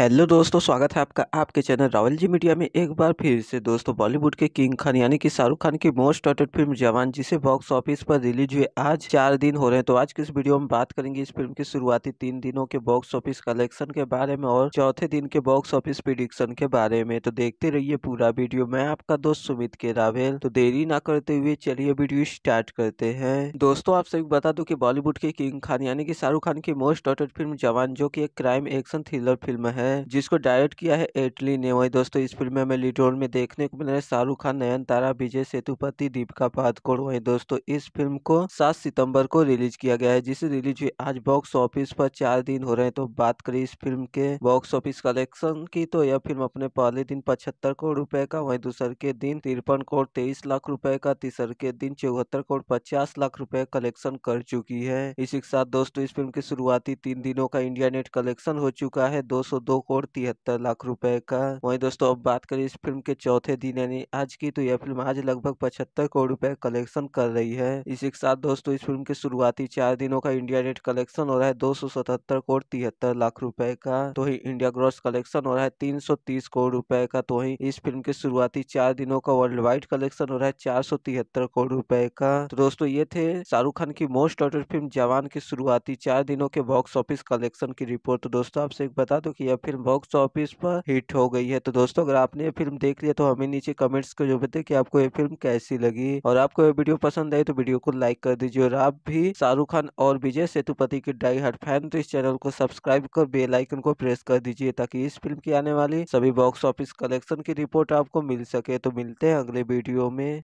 hello दोस्तों स्वागत है आपका आपके चैनल रावल जी मीडिया में एक बार फिर से दोस्तों बॉलीवुड के किंग खान यानी कि शाहरुख खान की मोस्ट टॉटेड फिल्म जवान जिसे बॉक्स ऑफिस पर रिलीज हुए आज चार दिन हो रहे हैं तो आज की इस वीडियो में बात करेंगे इस फिल्म के शुरुआती तीन दिनों के बॉक्स ऑफिस कलेक्शन के बारे में और चौथे दिन के बॉक्स ऑफिस प्रिडिक्शन के बारे में तो देखते रहिए पूरा वीडियो मैं आपका दोस्त सुमित के रावेल तो देरी ना करते हुए चलिए वीडियो स्टार्ट करते हैं दोस्तों आप सभी बता दो की बॉलीवुड के किंग खान यानी कि शाहरुख खान की मोस्ट टॉटेड फिल्म जवान जो की एक क्राइम एक्शन थ्रिलर फिल्म है है जिसको डायरेक्ट किया है एटली ने वही दोस्तों इस फिल्म में हमें लीड रोल में देखने को मिल रहा है शाहरुख खान नयन तारा विजय सेतुपति दीपिका पादकोड़ वही दोस्तों इस फिल्म को सात सितम्बर को रिलीज किया गया है जिसे रिलीज हुई आज बॉक्स ऑफिस पर चार दिन हो रहे हैं तो बात करी इस फिल्म के बॉक्स ऑफिस कलेक्शन की तो यह फिल्म अपने पहले दिन पचहत्तर करोड़ रुपए का वहीं दूसरे के दिन तिरपन करोड़ तेईस लाख रुपए का तीसरे के दिन चौहत्तर करोड़ पचास लाख रुपए कलेक्शन कर चुकी है इसी के साथ दोस्तों इस फिल्म के शुरुआती तीन दिनों का इंडिया नेट कलेक्शन हो चुका है दो करोड़ तिहत्तर लाख रुपए का वहीं दोस्तों अब बात करें इस फिल्म के चौथे दिन यानी आज की तो यह फिल्म आज लगभग पचहत्तर करोड़ रुपए कलेक्शन कर रही है इसी के साथ दोस्तों इस फिल्म के शुरुआती चार दिनों का इंडिया नेट कलेक्शन हो रहा है दो करोड़ तिहत्तर लाख रुपए का तो ही इंडिया ग्रॉस कलेक्शन हो रहा है तीन करोड़ रुपए का तो ही इस फिल्म के शुरुआती चार दिनों का वर्ल्ड वाइड कलेक्शन हो रहा है चार करोड़ रुपए का तो दोस्तों ये थे शाहरुख खान की मोस्ट ऑर्डर फिल्म जवान के शुरुआती चार दिनों के बॉक्स ऑफिस कलेक्शन की रिपोर्ट तो दोस्तों आपसे एक बता दो कि यह फिल्म बॉक्स ऑफिस पर हिट हो गई है तो दोस्तों अगर आपने ये फिल्म देख लिया तो हमें नीचे कमेंट्स को जो बताए कि आपको ये फिल्म कैसी लगी और आपको ये वीडियो पसंद आई तो वीडियो को लाइक कर दीजिए और आप भी शाहरुख खान और विजय सेतुपति के डाई हार्ट फैन तो इस चैनल को सब्सक्राइब कर बेल आइकन को प्रेस कर दीजिए ताकि इस फिल्म की आने वाली सभी बॉक्स ऑफिस कलेक्शन की रिपोर्ट आपको मिल सके तो मिलते हैं अगले वीडियो में